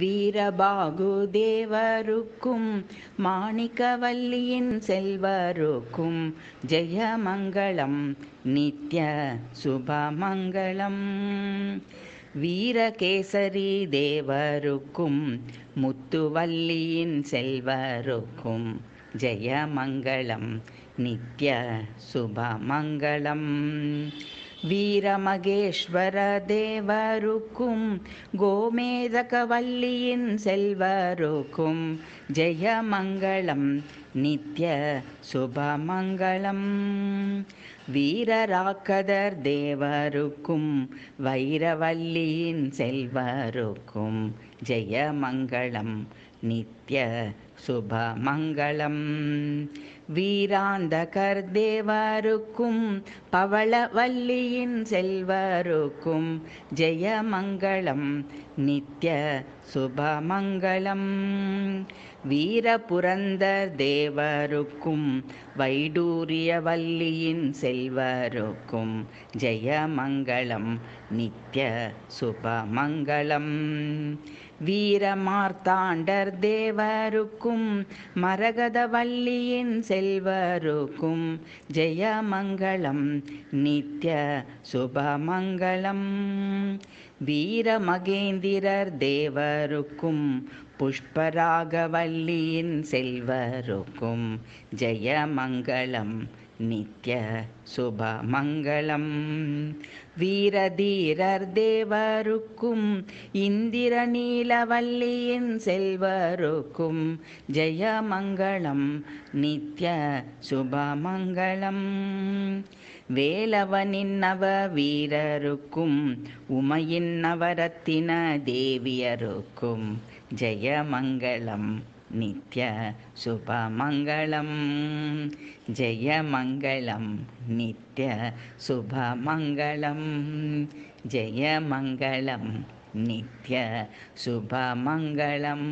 வீரபாகு தேவருக்கும் மாணிக்கவல்லியின் செல்வருக்கும் ஜெயமங்கலம் நித்ய சுபமங்கலம் வீரகேசரி தேவருக்கும் முத்துவல்லியின் செல்வருக்கும் ஜெயமங்கலம் நித்ய சுபமங்கலம் வீரமகேஸ்வர தேவருக்கும் கோமேதகவல்லியின் செல்வருக்கும் ஜெயமங்களம் நித்ய சுபமங்களம் வீரராக்கதர் தேவருக்கும் வைரவல்லியின் செல்வருக்கும் ஜெயமங்களம் நித்ய சுபமங்களம் வீராந்தகர் வீராந்தகர்தேவருக்கும் பவளவல்லியின் செல்வருக்கும் ஜெயமங்களம் நித்ய சுபமங்களம் வீரபுரந்தர் தேவருக்கும் வைடூரியவல்லியின் செல்வருக்கும் ஜெயமங்களம் நித்ய சுபமங்களம் வீரமார்த்தாண்டர் தேவருக்கும் மலருக்கும் மரகதவல்லியின் செல்வருக்கும் ஜெயமங்கலம் நித்ய சுபமங்கலம் வீரமகேந்திரர் தேவருக்கும் புஷ்பராகவல்லியின் செல்வருக்கும் ஜெயமங்கலம் நித்ய சுபமங்களம் வீரதீரர் தேவருக்கும் இந்திர நீலவல்லியின் செல்வருக்கும் ஜெயமங்களம் நித்ய சுபமங்களம் வேலவனின் நவ வீரருக்கும் உமையின் நவரத்தின தேவியருக்கும் ஜெயமங்களம் நித்ய சுபமங்களம் जयमङ्गलं नित्यशुभमङ्गलं जयमङ्गलं शुभमङ्गलम्